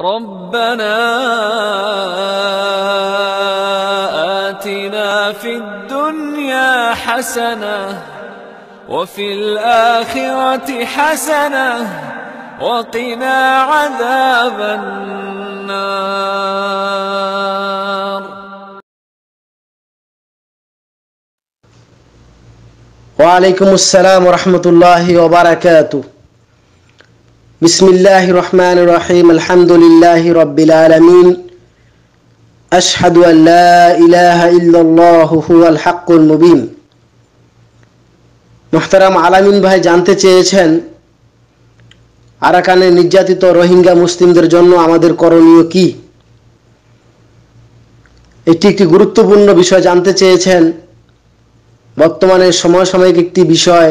ربنا آتنا في الدنيا حسنة وفي الآخرة حسنة وقنا عذاب النار وعليكم السلام ورحمة الله وبركاته بسم الله الرحمن الرحيم الحمد لله رب العالمين أشهد أن لا إله إلا الله هو الحق المبين মোহতারাম আলামিন ভাই জানতে চেয়েছেন আরাকানে নির্যাতিত রোহিঙ্গা মুসলিমদের জন্য আমাদের করণীয় কি এটি একটি গুরুত্বপূর্ণ বিষয় জানতে চেয়েছেন বর্তমানে সমসাময়িক একটি বিষয়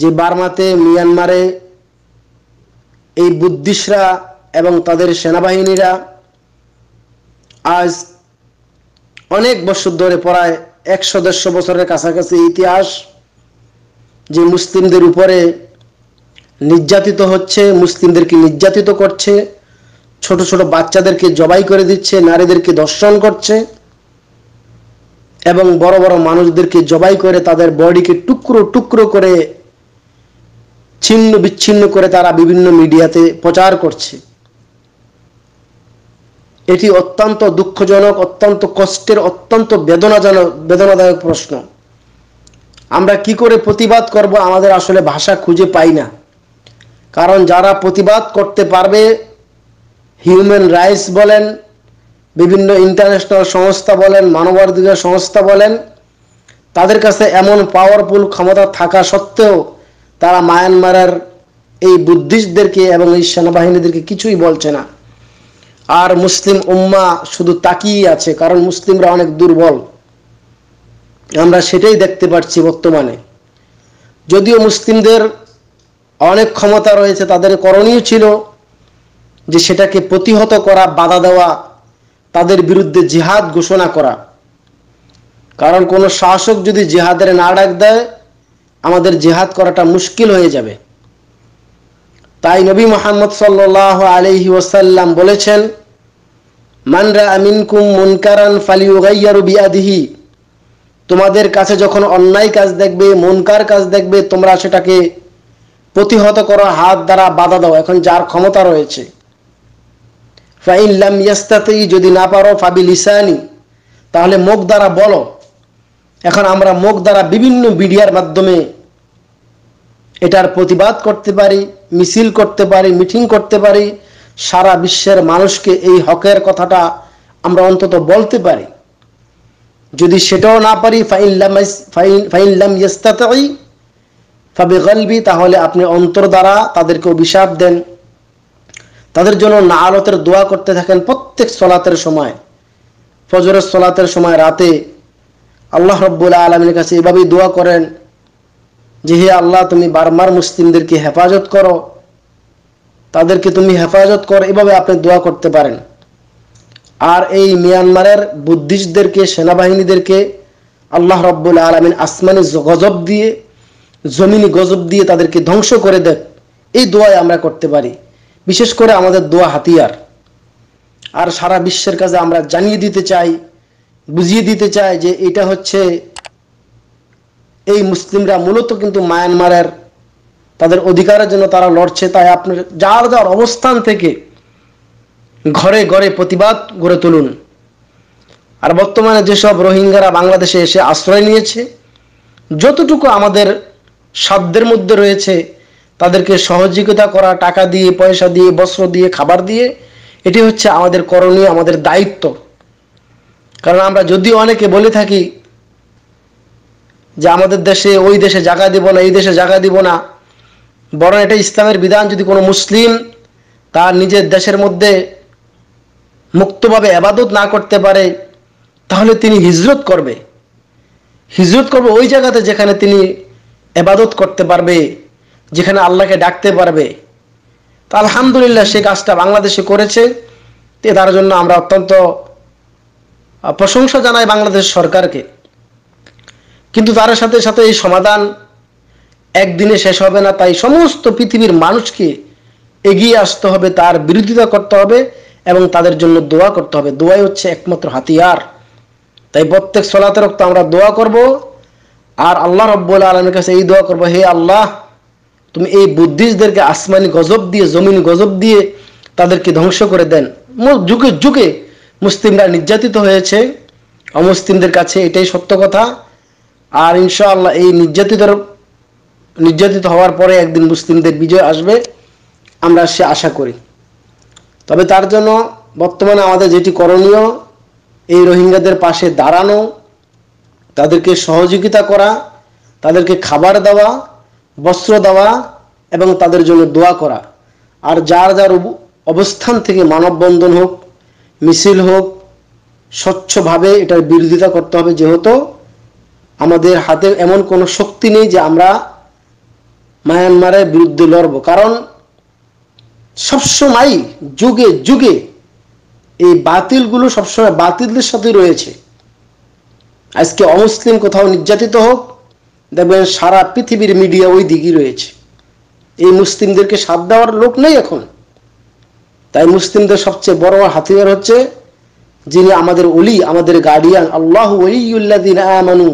যে বার্মাতে মিয়ানমারে এই বুদ্ধিস্টরা এবং তাদের সেনাবাহিনীরা আজ অনেক বছর ধরে পড়ায় একশো দেড়শো বছরের কাছাকাছি ইতিহাস যে মুসলিমদের উপরে নির্যাতিত হচ্ছে মুসলিমদেরকে নির্যাতিত করছে ছোট ছোট বাচ্চাদেরকে জবাই করে দিচ্ছে নারীদেরকে দর্শন করছে এবং বড় বড় মানুষদেরকে জবাই করে তাদের বডিকে টুকরো টুকরো করে ছিন্ন বিচ্ছিন্ন করে তারা বিভিন্ন মিডিয়াতে প্রচার করছে এটি অত্যন্ত দুঃখজনক অত্যন্ত কষ্টের অত্যন্ত বেদনাজনক বেদনাদায়ক প্রশ্ন আমরা কি করে প্রতিবাদ করব আমাদের আসলে ভাষা খুঁজে পাই না কারণ যারা প্রতিবাদ করতে পারবে হিউম্যান রাইটস বলেন বিভিন্ন ইন্টারন্যাশনাল সংস্থা বলেন মানবাধিকার সংস্থা বলেন তাদের কাছে এমন পাওয়ারফুল ক্ষমতা থাকা সত্ত্বেও তারা মায়ানমারের এই বুদ্ধিস্টদেরকে এবং এই সেনাবাহিনীদেরকে কিছুই বলছে না আর মুসলিম উম্মা শুধু তাকিয়ে আছে কারণ মুসলিমরা অনেক দুর্বল আমরা সেটাই দেখতে পাচ্ছি বর্তমানে যদিও মুসলিমদের অনেক ক্ষমতা রয়েছে তাদের করণীয় ছিল যে সেটাকে প্রতিহত করা বাধা দেওয়া তাদের বিরুদ্ধে জিহাদ ঘোষণা করা কারণ কোনো শাসক যদি জিহাদের না ডাক দেয় আমাদের জেহাদ করাটা মুশকিল হয়ে যাবে তাই নবী মোহাম্মদ সাল্লাহ আলহি ওসাল্লাম বলেছেন মানরা আমিন কুম মুনকারান ফালিউগাইয়ারু বিআদিহি তোমাদের কাছে যখন অন্যায় কাজ দেখবে মনকার কাজ দেখবে তোমরা সেটাকে প্রতিহত করো হাত দ্বারা বাধা দাও এখন যার ক্ষমতা রয়েছে ফাইন লাম ইয়াস্তাতেই যদি না পারো ফাবি লিসানি তাহলে মুখ দ্বারা বলো এখন আমরা মুখ দ্বারা বিভিন্ন মিডিয়ার মাধ্যমে এটার প্রতিবাদ করতে পারি মিছিল করতে পারি মিটিং করতে পারি সারা বিশ্বের মানুষকে এই হকের কথাটা আমরা অন্তত বলতে পারি যদি সেটাও না পারি ফাইন ইস্তাতি ফাবে গলবি তাহলে আপনি অন্তর দ্বারা তাদেরকে অভিশাপ দেন তাদের জন্য না আলতের দোয়া করতে থাকেন প্রত্যেক সলাতের সময় ফজরের সলাতের সময় রাতে আল্লাহ রব্বুল্লা আলমীর কাছে এভাবেই দোয়া করেন যে হে আল্লাহ তুমি বারমার মুসলিমদেরকে হেফাজত করো তাদেরকে তুমি হেফাজত করো এভাবে আপনি দোয়া করতে পারেন আর এই মিয়ানমারের বুদ্ধিস্টদেরকে সেনাবাহিনীদেরকে আল্লাহ রব্বুল আলমিন আসমানি গজব দিয়ে জমিনি গজব দিয়ে তাদেরকে ধ্বংস করে দেন এই দোয়াই আমরা করতে পারি বিশেষ করে আমাদের দোয়া হাতিয়ার আর সারা বিশ্বের কাছে আমরা জানিয়ে দিতে চাই বুঝিয়ে দিতে চায় যে এটা হচ্ছে এই মুসলিমরা মূলত কিন্তু মায়ানমারের তাদের অধিকারের জন্য তারা লড়ছে তাই আপনার যার যার অবস্থান থেকে ঘরে ঘরে প্রতিবাদ গড়ে তুলুন আর বর্তমানে যেসব রোহিঙ্গারা বাংলাদেশে এসে আশ্রয় নিয়েছে যতটুকু আমাদের সাধ্যের মধ্যে রয়েছে তাদেরকে সহযোগিতা করা টাকা দিয়ে পয়সা দিয়ে বস্ত্র দিয়ে খাবার দিয়ে এটি হচ্ছে আমাদের করণীয় আমাদের দায়িত্ব কারণ আমরা যদিও অনেকে বলে থাকি যে আমাদের দেশে ওই দেশে জায়গা দিব না এই দেশে জায়গা দিব না বরং এটা ইসলামের বিধান যদি কোনো মুসলিম তার নিজের দেশের মধ্যে মুক্তভাবে আবাদত না করতে পারে তাহলে তিনি হিজরত করবে হিজরত করবে ওই জায়গাতে যেখানে তিনি আবাদত করতে পারবে যেখানে আল্লাহকে ডাকতে পারবে তো আলহামদুলিল্লাহ সে কাজটা বাংলাদেশে করেছে তার জন্য আমরা অত্যন্ত প্রশংসা জানায় বাংলাদেশ সরকারকে কিন্তু তার সাথে সাথে এই সমাধান একদিনে শেষ হবে না তাই সমস্ত পৃথিবীর মানুষকে এগিয়ে আসতে হবে তার বিরোধিতা করতে হবে এবং তাদের জন্য দোয়া করতে হবে দোয়াই হচ্ছে একমাত্র হাতিয়ার তাই প্রত্যেক সলাতে রক্ত আমরা দোয়া করব আর আল্লাহ রব্বুল আলমের কাছে এই দোয়া করবো হে আল্লাহ তুমি এই বুদ্ধিস্টদেরকে আসমানি গজব দিয়ে জমিন গজব দিয়ে তাদেরকে ধ্বংস করে দেন যুগে যুগে মুসলিমরা নির্যাতিত হয়েছে অমুসলিমদের কাছে এটাই সত্য কথা আর ইনশাআল্লাহ এই নির্যাতিত নির্যাতিত হওয়ার পরে একদিন মুসলিমদের বিজয় আসবে আমরা সে আশা করি তবে তার জন্য বর্তমানে আমাদের যেটি করণীয় এই রোহিঙ্গাদের পাশে দাঁড়ানো তাদেরকে সহযোগিতা করা তাদেরকে খাবার দেওয়া বস্ত্র দেওয়া এবং তাদের জন্য দোয়া করা আর যার যার অবস্থান থেকে মানববন্ধন হোক মিছিল হোক স্বচ্ছভাবে এটার বিরোধিতা করতে হবে যেহেতু আমাদের হাতে এমন কোনো শক্তি নেই যে আমরা মায়ানমারের বিরুদ্ধে লড়ব কারণ সবসময় যুগে যুগে এই বাতিলগুলো সবসময় বাতিলদের সাথে রয়েছে আজকে অমুসলিম কোথাও নির্যাতিত হোক দেখবেন সারা পৃথিবীর মিডিয়া ওই দিকই রয়েছে এই মুসলিমদেরকে সাথ দেওয়ার লোক নেই এখন তাই মুসলিমদের সবচেয়ে বড় হাতিয়ার হচ্ছে যিনি আমাদের অলি আমাদের গার্ডিয়ান আল্লাহ ওলিউল্লাদিন আমানু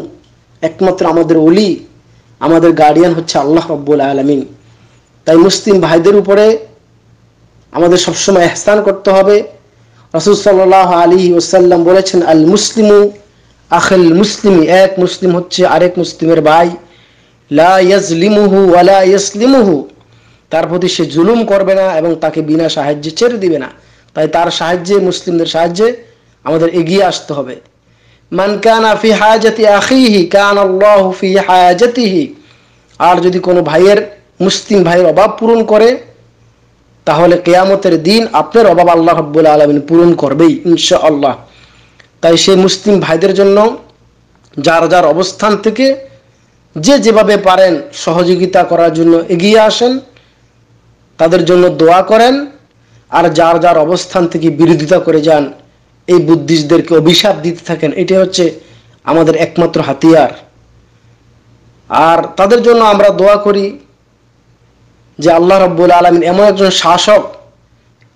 একমাত্র আমাদের অলি আমাদের গার্ডিয়ান হচ্ছে আল্লাহ রব্বুল আলমিন তাই মুসলিম ভাইদের উপরে আমাদের সবসময় এহসান করতে হবে রসুল সাল্লাহ আলী ওসাল্লাম বলেছেন আল মুসলিমু আখেল মুসলিমি এক মুসলিম হচ্ছে আরেক মুসলিমের ভাই লা ইয়াজলিমুহু ওয়ালা ইয়াসলিমুহু তার প্রতি সে জুলুম করবে না এবং তাকে বিনা সাহায্যে ছেড়ে দিবে না তাই তার সাহায্যে মুসলিমদের সাহায্যে আমাদের এগিয়ে আসতে হবে মান ফি হায়াজাতি আখিহি কান আল্লাহ ফি হায়াজাতিহি আর যদি কোনো ভাইয়ের মুসলিম ভাইয়ের অভাব পূরণ করে তাহলে কেয়ামতের দিন আপনার অভাব আল্লাহ হব্বুল আলমিন পূরণ করবেই ইনশা আল্লাহ তাই সেই মুসলিম ভাইদের জন্য যার যার অবস্থান থেকে যে যেভাবে পারেন সহযোগিতা করার জন্য এগিয়ে আসেন তাদের জন্য দোয়া করেন আর যার যার অবস্থান থেকে বিরোধিতা করে যান এই বুদ্ধিস্টদেরকে অভিশাপ দিতে থাকেন এটা হচ্ছে আমাদের একমাত্র হাতিয়ার আর তাদের জন্য আমরা দোয়া করি যে আল্লাহ রব্বুল আলমিন এমন একজন শাসক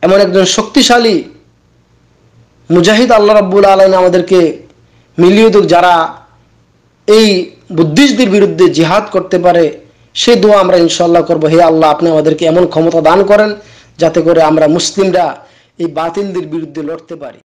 এমন একজন শক্তিশালী মুজাহিদ আল্লাহ রব্বুল আলমিন আমাদেরকে মিলিয়ে যারা এই বুদ্ধিস্টদের বিরুদ্ধে জিহাদ করতে পারে সেই দোয়া আমরা ইনশাল্লাহ করবো হে আল্লাহ আপনি আমাদেরকে এমন ক্ষমতা দান করেন যাতে করে আমরা মুসলিমরা এই বাতিলদের বিরুদ্ধে লড়তে পারি